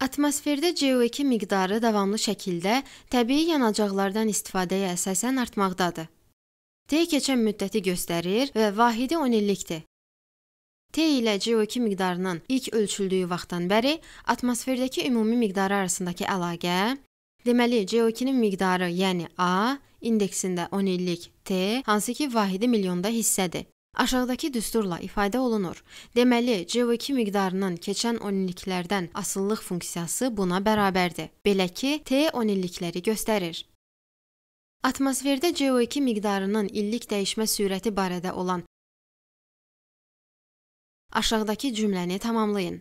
Atmosferdə CO2 miqdarı davamlı şəkildə təbii yanacaqlardan istifadəyə əsasən artmaqdadır. T keçən müddəti göstərir və vahidi 10 illikdir. T ilə CO2 miqdarının ilk ölçüldüyü vaxtdan bəri atmosferdəki ümumi miqdarı arasındakı əlaqə, deməli CO2-nin miqdarı, yəni A, indeksində 10 illik T, hansı ki vahidi milyonda hissədir. Aşağıdakı düsturla ifadə olunur. Deməli, CO2 miqdarının keçən 10 illiklərdən asıllıq funksiyası buna bərabərdir. Belə ki, T 10 illikləri göstərir. Atmosferdə CO2 miqdarının illik dəyişmə sürəti barədə olan aşağıdakı cümləni tamamlayın.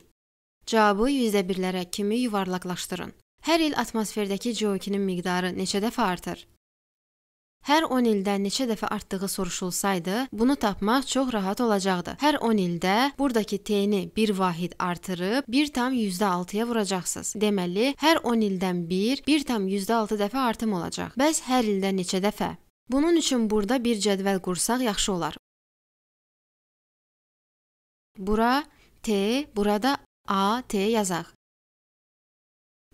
Cavabı %1-lərə kimi yuvarlaqlaşdırın. Hər il atmosferdəki CO2-nin miqdarı neçə dəfə artır? Hər 10 ildə neçə dəfə artdığı soruşulsaydı, bunu tapmaq çox rahat olacaqdı. Hər 10 ildə burdakı t-ni 1 vahid artırıb 1,6-ya vuracaqsınız. Deməli, hər 10 ildən 1 1,6 dəfə artım olacaq. Bəs hər ildə neçə dəfə? Bunun üçün burada bir cədvəl qursaq yaxşı olar. Bura t, burada a, t yazaq.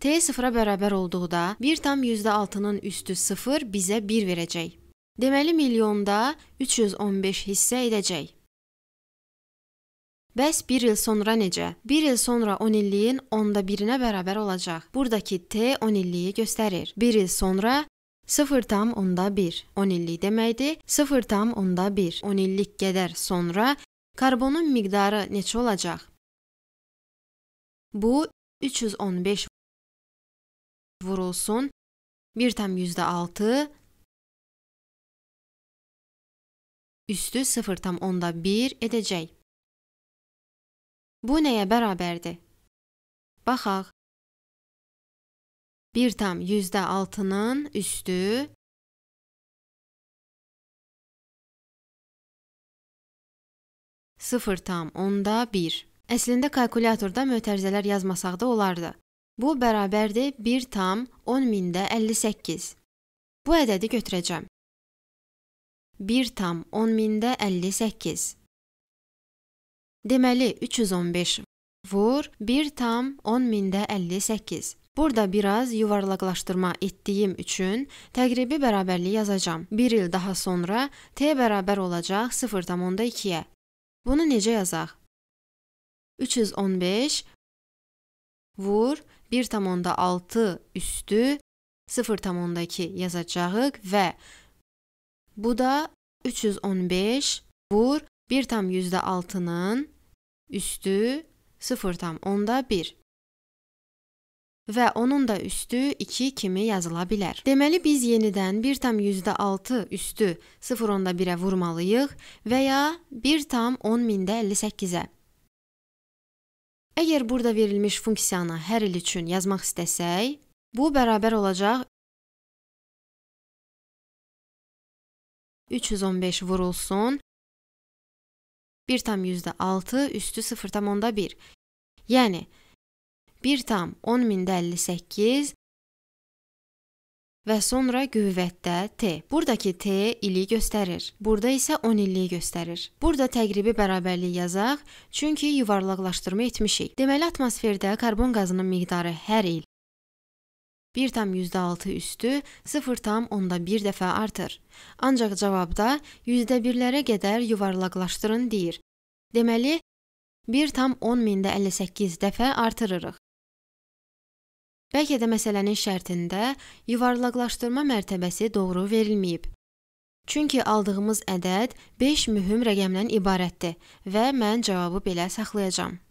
T sıfıra bərabər olduqda 1,6-nın üstü 0 bizə 1 verəcək. Deməli, milyonda 315 hissə edəcək. Bəs 1 il sonra necə? 1 il sonra 10 illiyin 10-da 1-inə bərabər olacaq. Buradakı T 10 illiyi göstərir. 1 il sonra 0,1 10 illik deməkdir. 0,1 10 illik qədər sonra karbonun miqdarı neçə olacaq? Bu 315 vurulsun 1,6 üstü 0,1 edəcək. Bu nəyə bərabərdir? Baxaq. 1,6-nın üstü sıfır tam onda bir. Əslində kalkulyatorda mötərizələr yazmasaq da olardı. Bu bərabərdir 1 tam 10 mində 58. Bu ədədi götürəcəm. 1 tam 10 mində 58. Deməli 315 vur 1 tam 10 mində 58. Burada biraz yuvarlaqlaşdırma etdiyim üçün təqribi bərabərliyi yazacağam. 1 il daha sonra t bərabər olacaq 0.2-yə. Bunu necə yazaq? 315 vur 1.2 1.6 üstü 0.2 yazacağıq və bu da 315 vur 1.6-nın üstü 0.1 və onun da üstü 2 kimi yazıla bilər. Deməli, biz yenidən 1,6 üstü 0,1-ə vurmalıyıq və ya 1,10 mində 58-ə. Əgər burada verilmiş funksiyanı hər il üçün yazmaq istəsək, bu bərabər olacaq 315 vurulsun 1,6 üstü 0,1. Yəni 1,10058 və sonra qüvvətdə T. Buradakı T ili göstərir. Burada isə 10 illiyi göstərir. Burada təqribi bərabərlik yazaq, çünki yuvarlaqlaşdırma etmişik. Deməli atmosferdə karbon qazının miqdarı hər il 1,6 üstü 0,1 dəfə artır. Ancaq cavabda %1-lərə qədər yuvarlaqlaşdırın deyir. Deməli 1,10 mində 58 dəfə artırırıq. Bəlkə də məsələnin şərtində yuvarlaqlaşdırma mərtəbəsi doğru verilməyib. Çünki aldığımız ədəd 5 mühüm rəqəmdən ibarətdir və mən cavabı belə saxlayacağam.